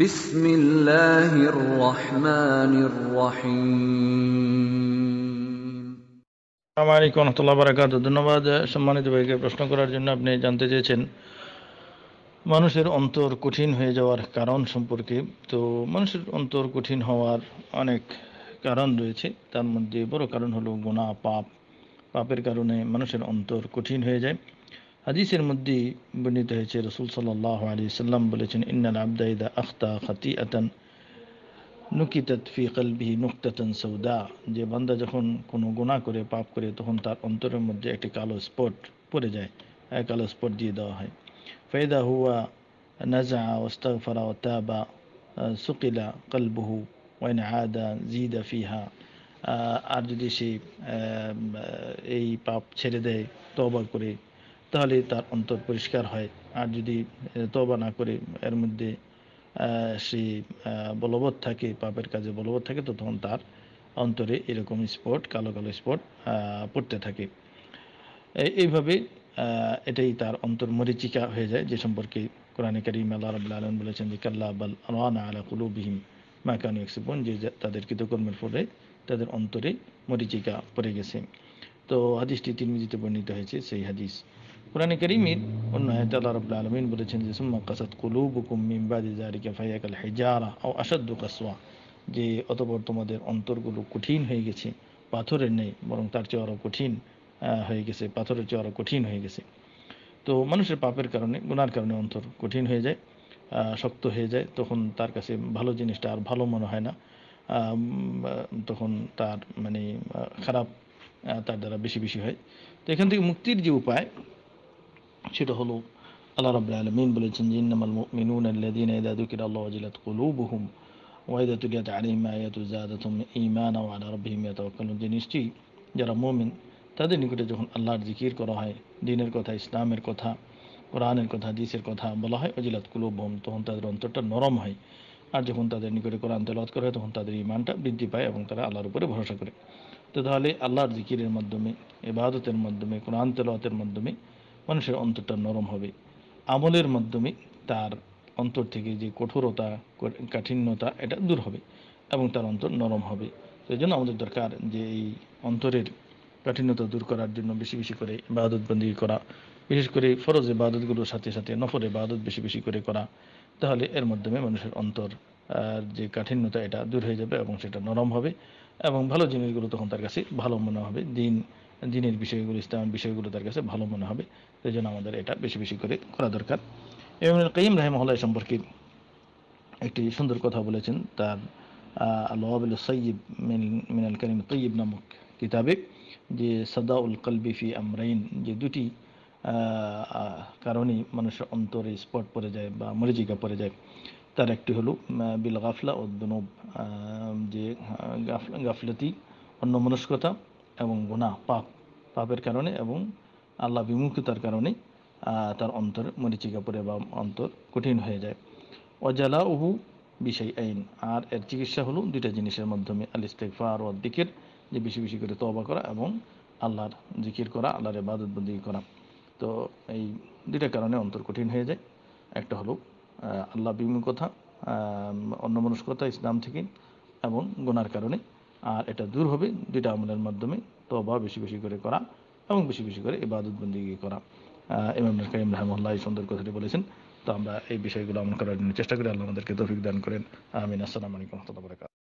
বিসমিল্লাহির রহমানির রহিম আসসালামু আলাইকুম ধন্যবাদ সম্মানিত ভাইকে প্রশ্ন করার জন্য আপনি জানতে চেয়েছেন মানুষের অন্তর কঠিন হয়ে যাওয়ার কারণ সম্পর্কে তো মানুষের অন্তর কঠিন হওয়ার অনেক কারণ রয়েছে তার মধ্যে বড় কারণ হলো গুনাহ পাপ পাপের কারণে মানুষের অন্তর কঠিন হয়ে যায় হাদিসের মধ্যেই বর্ণিত হয়েছে রসুল সাল্লাহ আলী সাল্লাম বলেছেন ইন্নাল আবদাইদা আখতা খাতি আতান নুকিতাত ফি কলবি নুকতাতন সৌদা যে বান্দা যখন কোনো গুণা করে পাপ করে তখন তার অন্তরের মধ্যে একটি কালো স্পট পড়ে যায় কালো স্পট দিয়ে দেওয়া হয় ফেদা হুয়া নাজা ওস্তাগফারা ও তাবা সুকিলা কলবহু ওয়াইন আদা জিদা ফিহা আর যদি সে এই পাপ ছেড়ে দেয় তবা করে তাহলে তার অন্তর পরিষ্কার হয় আর যদি তবা না করে এর মধ্যে সে বলবৎ থাকে পাপের কাজে বলবৎ থাকে তো তখন তার অন্তরে এরকম স্পট কালো কালো স্পট পড়তে থাকে এইভাবে এটাই তার অন্তর মরিচিকা হয়ে যায় যে সম্পর্কে কোরআনে করিম আল্লাহ রাবুল আলম বলেছেন যে কাল্লা বাল আলানা আলা কুলুবিহীম মাকানু এক্সিপন যে তাদের কৃতকর্মের ফলে তাদের অন্তরে মরিচিকা পড়ে গেছে তো হাদিসটি তিন মিজিতে বর্ণিত হয়েছে সেই হাদিস কোরআনে করিমির অন্য আয়াতে আল্লাহ রাব্বুল আলামিন বলেছেন যে সুম্মা কাসাত কুলুবুকুম মিন বাদি যালিকা ফায়াকাল হিজারা আও আশাদ্দু কাসওয়া যে অতঃপর তোমাদের অন্তরগুলো কঠিন হয়ে গেছে পাথরের নেই বরং তার চেয়ে আরও কঠিন হয়ে গেছে পাথরের চেয়ে আরও কঠিন হয়ে গেছে তো মানুষের পাপের কারণে গুনার কারণে অন্তর কঠিন হয়ে যায় শক্ত হয়ে যায় তখন তার কাছে ভালো জিনিসটা আর ভালো মনে হয় না তখন তার মানে খারাপ তার দ্বারা বেশি বেশি হয় তো এখান থেকে মুক্তির যে উপায় সেটা হলো আল্লাহ রাবুল আলমিন বলেছেন জিন্নামাল মিনুন আল্লাদিন ইদা দুকির আল্লাহ জিলাত কুলুবুহুম ওয়াইদা তুলিয়াত আলিম আয়াতু জাদাতুম ইমান ও আলা রব্বিহিম যে নিশ্চয়ই যারা মুমিন তাদের নিকটে যখন আল্লাহর জিকির করা হয় দিনের কথা ইসলামের কথা কোরআনের কথা হাদিসের কথা বলা হয় অজিলাত কুলুবহুম তখন তাদের অন্তরটা নরম হয় আর যখন তাদের নিকটে কোরআন তেলত করা হয় তখন তাদের ইমানটা বৃদ্ধি পায় এবং তারা আল্লাহর উপরে ভরসা করে তো তাহলে আল্লাহর জিকিরের মাধ্যমে এবাদতের মাধ্যমে কোরআন তেলতের মাধ্যমে মানুষের অন্তরটা নরম হবে আমলের মাধ্যমে তার অন্তর থেকে যে কঠোরতা কাঠিন্যতা এটা দূর হবে এবং তার অন্তর নরম হবে তো এই জন্য আমাদের দরকার যে এই অন্তরের কাঠিন্যতা দূর করার জন্য বেশি বেশি করে বাহাদুরবন্দি করা বিশেষ করে ফরজে বাদতগুলোর সাথে সাথে নফরে বাদত বেশি বেশি করে করা তাহলে এর মাধ্যমে মানুষের অন্তর যে কাঠিন্যতা এটা দূর হয়ে যাবে এবং সেটা নরম হবে এবং ভালো জিনিসগুলো তখন তার কাছে ভালো মনে হবে দিন দিনের বিষয়গুলো ইসলামের বিষয়গুলো তার কাছে ভালো মনে হবে সেই জন্য আমাদের এটা বেশি বেশি করে করা দরকার এবং কাইম রাহেমহল্লা সম্পর্কে একটি সুন্দর কথা বলেছেন তার আল্লাহবুল সৈয়দ মিনাল করিম তৈব নামক কিতাবে যে সাদা কলবি ফি আমরাইন যে দুটি কারণে মানুষের অন্তরে স্পট পড়ে যায় বা মরিজিকা পড়ে যায় তার একটি হলো বিল গাফলা ও দনব যে গাফলাতি অন্য মনস্কতা এবং গুণা পাপ পাপের কারণে এবং আল্লাহ বিমুখিতার কারণে তার অন্তর মরিচিকা পড়ে বা অন্তর কঠিন হয়ে যায় অজালা উহু বিষয় আইন আর এর চিকিৎসা হলো দুইটা জিনিসের মাধ্যমে আল ইস্তেকফার ওয়া দিকের যে বেশি বেশি করে তবা করা এবং আল্লাহর জিকির করা আল্লাহরে ইবাদত করা তো এই দুইটা কারণে অন্তর কঠিন হয়ে যায় একটা হলো আল্লাহ বিমুখতা অন্যমনস্কতা ইসলাম থেকে এবং গোনার কারণে আর এটা দূর হবে দুইটা আমলের মাধ্যমে তবা বেশি বেশি করে করা এবং বেশি বেশি করে ইবাদত বন্দি করা ইমাম কাইম রহমুল্লাহ এই সুন্দর কথাটি বলেছেন তো আমরা এই বিষয়গুলো আমল করার জন্য চেষ্টা করি আল্লাহ আমাদেরকে তৌফিক দান করেন আমিন আসসালামু আলাইকুম রহমতুল্লাহ